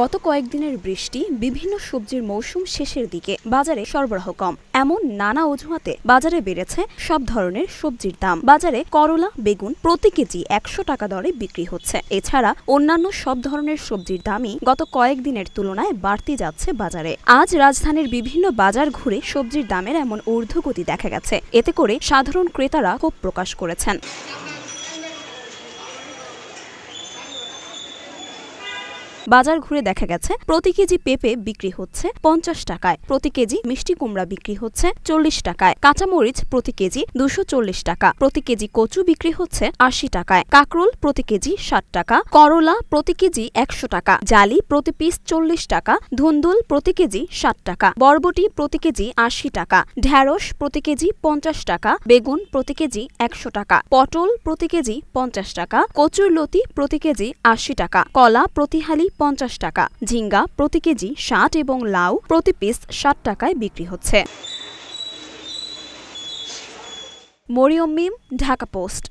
গত কয়েকদিনের বৃষ্টি বিভিন্ন সবজির মৌসুম শেষের দিকে বাজারে সরবরাহ কম এমন নানা অজুহাতে বাজারে বেড়েছে সব ধরনের সবজির দাম বাজারে করলা বেগুন প্রতি কেজি একশো টাকা দরে বিক্রি হচ্ছে এছাড়া অন্যান্য সব ধরনের সবজির দামই গত কয়েকদিনের তুলনায় বাড়তি যাচ্ছে বাজারে আজ রাজধানীর বিভিন্ন বাজার ঘুরে সবজির দামের এমন ঊর্ধ্বগতি দেখা গেছে এতে করে সাধারণ ক্রেতারা ক্ষোভ প্রকাশ করেছেন বাজার ঘুরে দেখা গেছে প্রতি কেজি পেঁপে বিক্রি হচ্ছে পঞ্চাশ টাকায় প্রতি কেজি মিষ্টি কুমড়া বিক্রি হচ্ছে চল্লিশ টাকায় কাঁচামরিচ প্রতি কেজি দুশো চল্লিশ টাকা প্রতি কেজি কচু বিক্রি হচ্ছে আশি টাকায় কাকরোল প্রতি কেজি ষাট টাকা করলা প্রতি কেজি একশো টাকা জালি প্রতি পিস চল্লিশ টাকা ধুন্দুল প্রতি কেজি ষাট টাকা বরবটি প্রতি কেজি আশি টাকা ঢ্যাঁড়স প্রতি কেজি পঞ্চাশ টাকা বেগুন প্রতি কেজি একশো টাকা পটল প্রতি কেজি পঞ্চাশ টাকা কচুর লতি প্রতি কেজি আশি টাকা কলা প্রতিহালি পঞ্চাশ টাকা ঝিঙ্গা প্রতি কেজি ষাট এবং লাউ প্রতি পিস ষাট টাকায় বিক্রি হচ্ছে মরিয়ম মিম ঢাকা পোস্ট